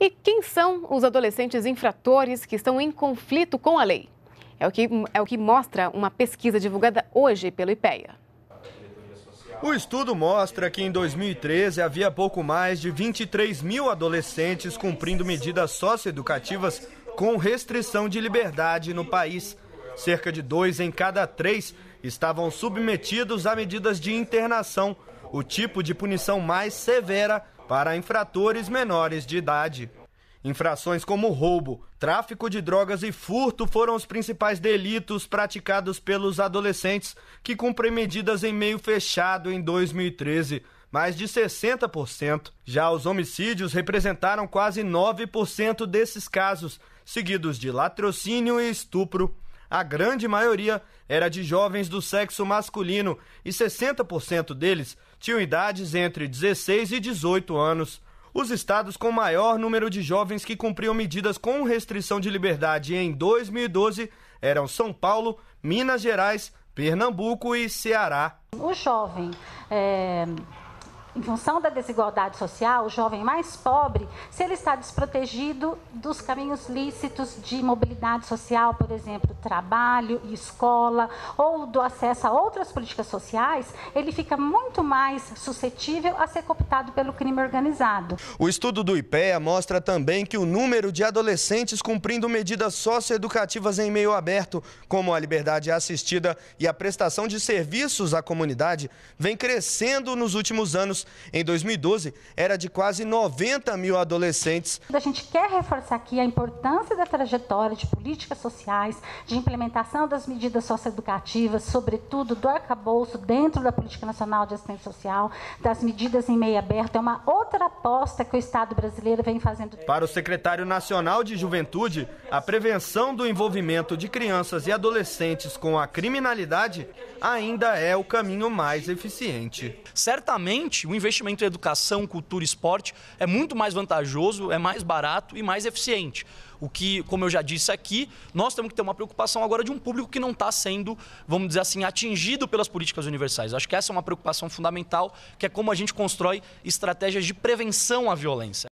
E quem são os adolescentes infratores que estão em conflito com a lei? É o que, é o que mostra uma pesquisa divulgada hoje pelo IPEA. O estudo mostra que em 2013 havia pouco mais de 23 mil adolescentes cumprindo medidas socioeducativas com restrição de liberdade no país. Cerca de dois em cada três estavam submetidos a medidas de internação, o tipo de punição mais severa para infratores menores de idade. Infrações como roubo, tráfico de drogas e furto foram os principais delitos praticados pelos adolescentes que cumprem medidas em meio fechado em 2013, mais de 60%. Já os homicídios representaram quase 9% desses casos, seguidos de latrocínio e estupro. A grande maioria era de jovens do sexo masculino e 60% deles tinham idades entre 16 e 18 anos. Os estados com maior número de jovens que cumpriam medidas com restrição de liberdade em 2012 eram São Paulo, Minas Gerais, Pernambuco e Ceará. O jovem é em função da desigualdade social, o jovem mais pobre, se ele está desprotegido dos caminhos lícitos de mobilidade social, por exemplo, trabalho e escola, ou do acesso a outras políticas sociais, ele fica muito mais suscetível a ser cooptado pelo crime organizado. O estudo do IPEA mostra também que o número de adolescentes cumprindo medidas socioeducativas em meio aberto, como a liberdade assistida e a prestação de serviços à comunidade, vem crescendo nos últimos anos em 2012 era de quase 90 mil adolescentes. A gente quer reforçar aqui a importância da trajetória de políticas sociais, de implementação das medidas socioeducativas, sobretudo do arcabouço dentro da Política Nacional de Assistência Social, das medidas em meio aberto. É uma outra aposta que o Estado brasileiro vem fazendo. Para o secretário nacional de Juventude, a prevenção do envolvimento de crianças e adolescentes com a criminalidade ainda é o caminho mais eficiente. Certamente, o investimento em educação, cultura e esporte é muito mais vantajoso, é mais barato e mais eficiente. O que, como eu já disse aqui, nós temos que ter uma preocupação agora de um público que não está sendo, vamos dizer assim, atingido pelas políticas universais. Acho que essa é uma preocupação fundamental, que é como a gente constrói estratégias de prevenção à violência.